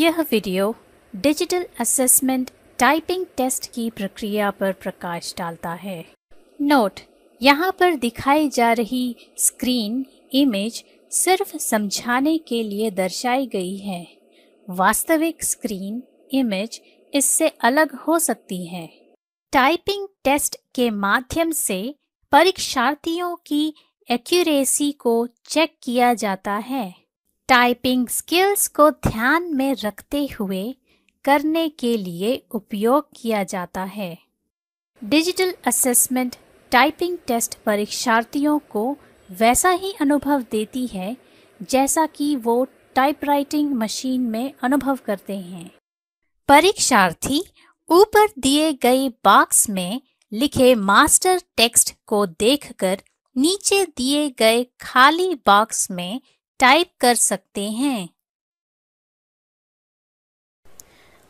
यह video digital assessment typing test की प्रक्रिया पर प्रकाश डालता है नोट यहाँ पर दिखाई जा रही स्क्रीन इमेज सिर्फ समझाने के लिए दर्शाई गई है वास्तविक स्क्रीन इमेज इससे अलग हो सकती है टाइपिंग टेस्ट के माध्यम से परीक्षार्थियों की एक्यूरेसी को चेक किया जाता है टाइपिंग स्किल्स को ध्यान में रखते हुए करने के लिए उपयोग किया जाता है डिजिटल असेसमेंट टाइपिंग टेस्ट परीक्षार्थियों को वैसा ही अनुभव देती है जैसा कि वो टाइपराइटिंग मशीन में अनुभव करते हैं परीक्षार्थी ऊपर दिए गए बॉक्स में लिखे मास्टर टेक्स्ट को देखकर नीचे दिए गए खाली बॉक्स में टाइप कर सकते हैं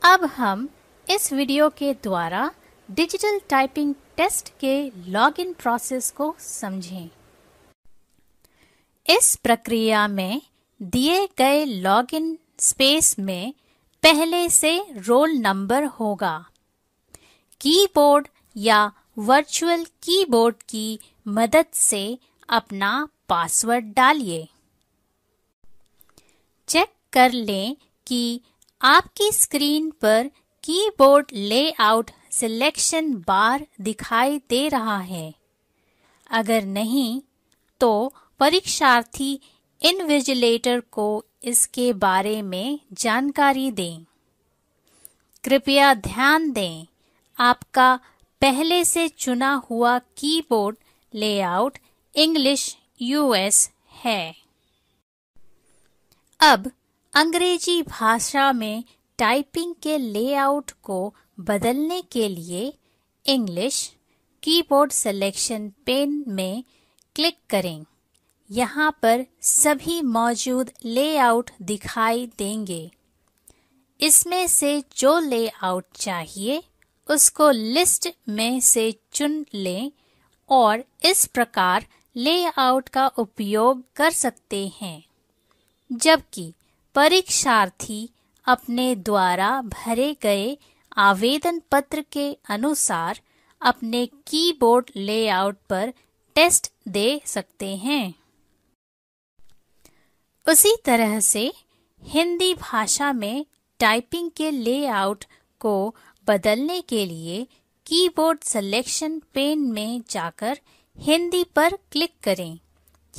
अब हम इस वीडियो के द्वारा डिजिटल टाइपिंग टेस्ट के लॉगिन प्रोसेस को समझें इस प्रक्रिया में दिए गए लॉगिन स्पेस में पहले से रोल नंबर होगा कीबोर्ड या वर्चुअल कीबोर्ड की मदद से अपना पासवर्ड डालिए चेक कर लें कि आपकी स्क्रीन पर कीबोर्ड लेआउट सिलेक्शन बार दिखाई दे रहा है अगर नहीं तो परीक्षार्थी इनविजिलेटर को इसके बारे में जानकारी दें कृपया ध्यान दें आपका पहले से चुना हुआ कीबोर्ड लेआउट इंग्लिश यूएस है अब अंग्रेजी भाषा में टाइपिंग के लेआउट को बदलने के लिए इंग्लिश कीबोर्ड सिलेक्शन पेन में क्लिक करें यहाँ पर सभी मौजूद लेआउट दिखाई देंगे इसमें से जो लेआउट चाहिए उसको लिस्ट में से चुन लें और इस प्रकार लेआउट का उपयोग कर सकते हैं जबकि परीक्षार्थी अपने द्वारा भरे गए आवेदन पत्र के अनुसार अपने कीबोर्ड लेआउट पर टेस्ट दे सकते हैं उसी तरह से हिंदी भाषा में टाइपिंग के लेआउट को बदलने के लिए कीबोर्ड सिलेक्शन पेन में जाकर हिंदी पर क्लिक करें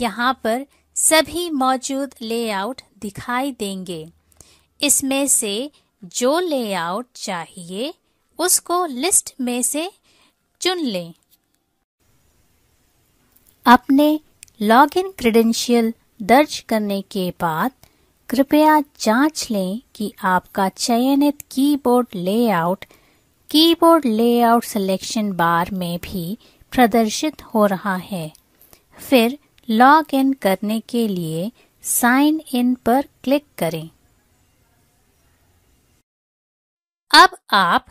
यहाँ पर सभी मौजूद लेआउट दिखाई देंगे इसमें से जो लेआउट चाहिए उसको लिस्ट में से चुन लें अपने लॉगिन क्रेडेंशियल दर्ज करने के बाद कृपया जांच लें कि आपका चयनित keyboard layout keyboard layout selection bar में भी प्रदर्शित हो रहा है फिर लॉग इन करने के लिए साइन इन पर क्लिक करें अब आप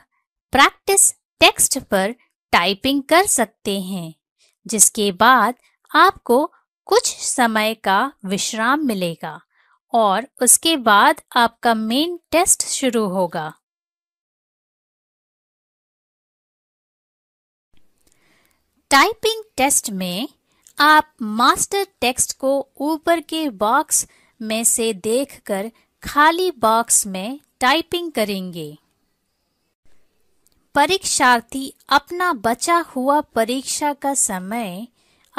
प्रैक्टिस टेक्स्ट पर टाइपिंग कर सकते हैं जिसके बाद आपको कुछ समय का विश्राम मिलेगा और उसके बाद आपका मेन टेस्ट शुरू होगा टाइपिंग टेस्ट में आप मास्टर टेक्स्ट को ऊपर के बॉक्स में से देखकर खाली बॉक्स में टाइपिंग करेंगे परीक्षार्थी अपना बचा हुआ परीक्षा का समय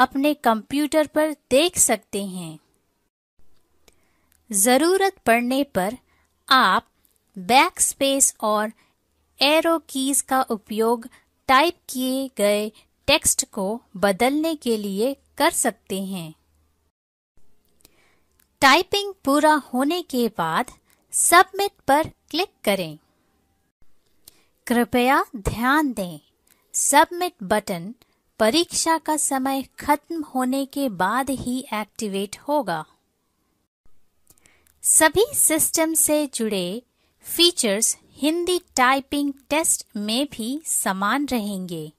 अपने कंप्यूटर पर देख सकते हैं ज़रूरत पड़ने पर आप बैक स्पेस और एरो कीज का उपयोग टाइप किए गए टेक्स्ट को बदलने के लिए कर सकते हैं टाइपिंग पूरा होने के बाद सबमिट पर क्लिक करें कृपया ध्यान दें सबमिट बटन परीक्षा का समय खत्म होने के बाद ही एक्टिवेट होगा सभी सिस्टम से जुड़े फीचर्स हिंदी टाइपिंग टेस्ट में भी समान रहेंगे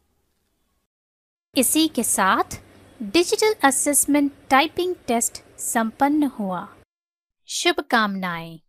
इसी के साथ डिजिटल असेसमेंट टाइपिंग टेस्ट संपन्न हुआ शुभकामनाएं